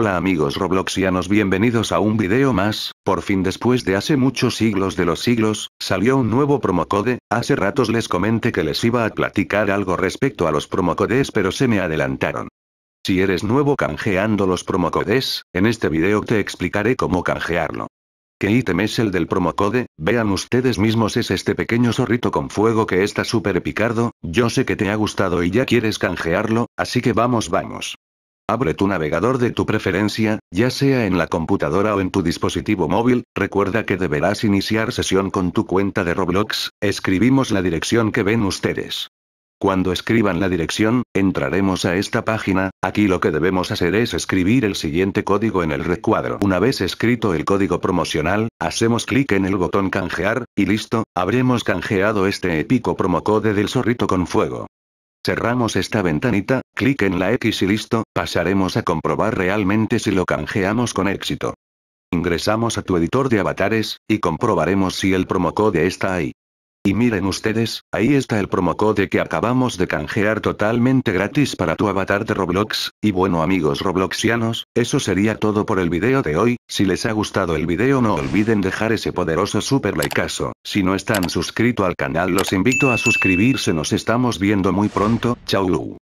Hola amigos robloxianos bienvenidos a un video más, por fin después de hace muchos siglos de los siglos, salió un nuevo promocode, hace ratos les comenté que les iba a platicar algo respecto a los promocodes pero se me adelantaron. Si eres nuevo canjeando los promocodes, en este video te explicaré cómo canjearlo. ¿Qué ítem es el del promocode? Vean ustedes mismos es este pequeño zorrito con fuego que está súper picardo, yo sé que te ha gustado y ya quieres canjearlo, así que vamos vamos. Abre tu navegador de tu preferencia, ya sea en la computadora o en tu dispositivo móvil, recuerda que deberás iniciar sesión con tu cuenta de Roblox, escribimos la dirección que ven ustedes. Cuando escriban la dirección, entraremos a esta página, aquí lo que debemos hacer es escribir el siguiente código en el recuadro. Una vez escrito el código promocional, hacemos clic en el botón canjear, y listo, habremos canjeado este épico promocode del zorrito con fuego. Cerramos esta ventanita, clic en la X y listo, pasaremos a comprobar realmente si lo canjeamos con éxito. Ingresamos a tu editor de avatares, y comprobaremos si el promocode está ahí. Y miren ustedes, ahí está el promocode que acabamos de canjear totalmente gratis para tu avatar de Roblox, y bueno amigos robloxianos, eso sería todo por el video de hoy, si les ha gustado el video no olviden dejar ese poderoso super likeazo, si no están suscrito al canal los invito a suscribirse nos estamos viendo muy pronto, chau.